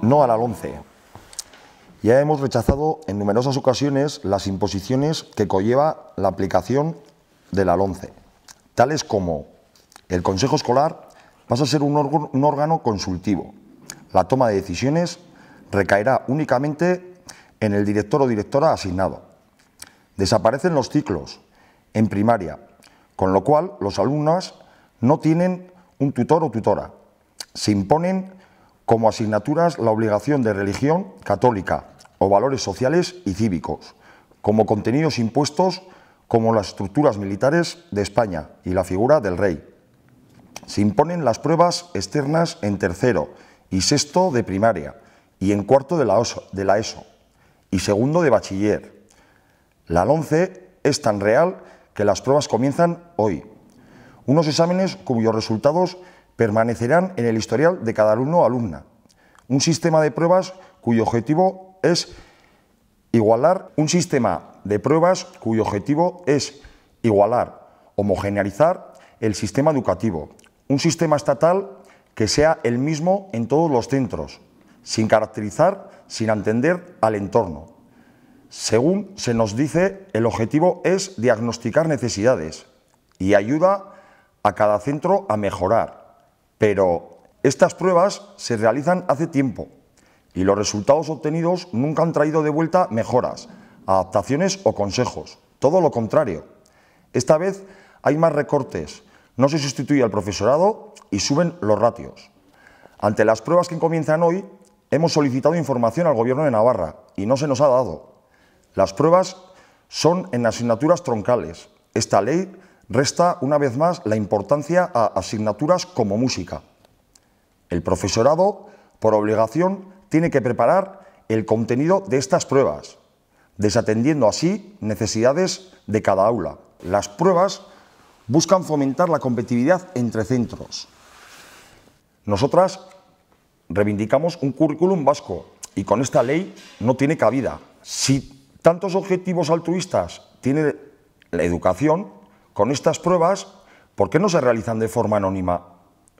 No a la 11. Ya hemos rechazado en numerosas ocasiones las imposiciones que conlleva la aplicación de la 11, tales como el Consejo Escolar pasa a ser un un órgano consultivo. La toma de decisiones recaerá únicamente en el director o directora asignado. Desaparecen los ciclos en primaria, con lo cual los alumnos no tienen un tutor o tutora, se imponen como asignaturas la obligación de religión católica o valores sociales y cívicos, como contenidos impuestos como las estructuras militares de España y la figura del rey. Se imponen las pruebas externas en tercero y sexto de primaria y en cuarto de la, ESO e y segundo de bachiller. La 11 es tan real que las pruebas comienzan hoy. Unos exámenes cuyos resultados permanecerán en el historial de cada alumno o alumna. Un sistema de pruebas cuyo objetivo es igualar un sistema de pruebas cuyo objetivo es igualar, homogeneizar el sistema educativo. Un sistema estatal que sea el mismo en todos los centros, sin caracterizar, sin entender al entorno. Según se nos dice, el objetivo es diagnosticar necesidades y ayuda a cada centro a mejorar pero estas pruebas se realizan hace tiempo y los resultados obtenidos nunca han traído de vuelta mejoras, adaptaciones o consejos. Todo lo contrario. Esta vez hay más recortes, no se sustituye al profesorado y suben los ratios. Ante las pruebas que comienzan hoy, hemos solicitado información al Gobierno de Navarra y no se nos ha dado. Las pruebas son en asignaturas troncales. Esta ley resta una vez más la importancia a asignaturas como música. El profesorado, por obligación, tiene que preparar el contenido de estas pruebas, desatendiendo así necesidades de cada aula. Las pruebas buscan fomentar la competitividad entre centros. Nosotras reivindicamos un currículum vasco y con esta ley no tiene cabida. Si tantos objetivos altruistas tiene la educación, con estas pruebas, ¿por qué no se realizan de forma anónima?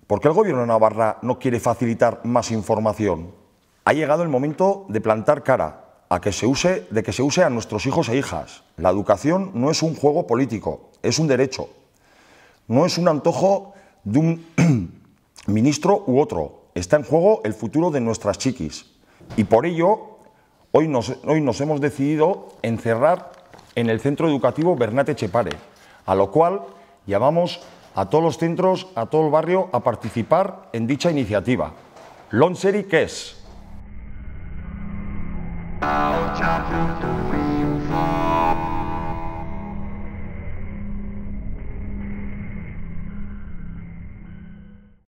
¿Por qué el Gobierno de Navarra no quiere facilitar más información? Ha llegado el momento de plantar cara a que se use, de que se use a nuestros hijos e hijas. La educación no es un juego político, es un derecho. No es un antojo de un ministro u otro. Está en juego el futuro de nuestras chiquis. Y por ello, hoy hoy nos hemos decidido encerrar en el centro educativo Bernate Chepare, a lo cual llamamos a todos los centros, a todo el barrio, a participar en dicha iniciativa. Lonseri, ¿qué es?